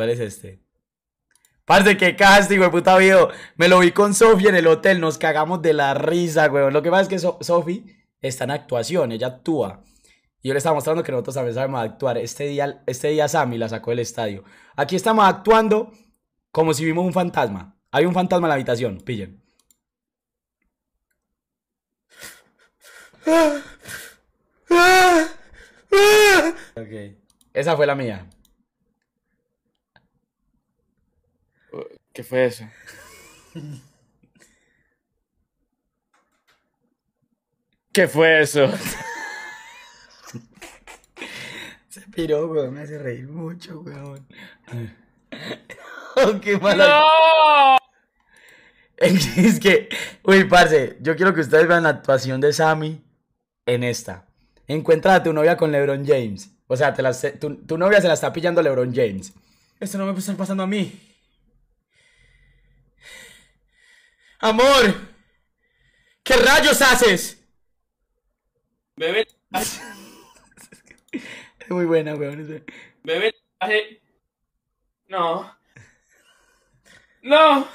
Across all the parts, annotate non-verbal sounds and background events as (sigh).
¿Cuál es este? Parce, qué castigo, güey, puta video. Me lo vi con Sofi en el hotel, nos cagamos de la risa, güey. Lo que pasa es que Sophie está en actuación, ella actúa. Y yo le estaba mostrando que nosotros también sabemos actuar. Este día, este día Sammy la sacó del estadio. Aquí estamos actuando como si vimos un fantasma. Hay un fantasma en la habitación, pillen. Ah, ah, ah. Esa fue la mía. ¿Qué fue eso? (laughs) ¿Qué fue eso? (laughs) Se piró, weón. Me hace reír mucho, weón. (laughs) ¡Qué mala! es que, uy, parce, yo quiero que ustedes vean la actuación de Sammy en esta. Encuentra a tu novia con LeBron James. O sea, tu, tu, novia se la está pillando LeBron James. Esto no me puede estar pasando a mí. Amor, ¿qué rayos haces? Bebé. (laughs) es muy buena, weón. Bebé. No. No.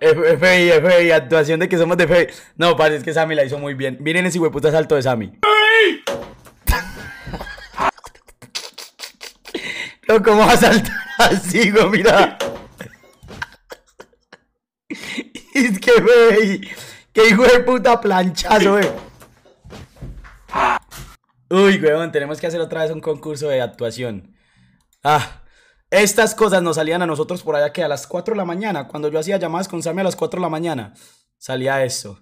FBI, FBI, actuación de que somos de FBI. No, parece es que Sammy la hizo muy bien. Miren ese hueputa salto de Sammy. Como vas a saltar así, güey, mira. es que, güey. Qué hijo de puta planchazo, güey. Uy, weón, tenemos que hacer otra vez un concurso de actuación. Ah, estas cosas nos salían a nosotros por allá que a las 4 de la mañana, cuando yo hacía llamadas con Sammy a las 4 de la mañana, salía eso.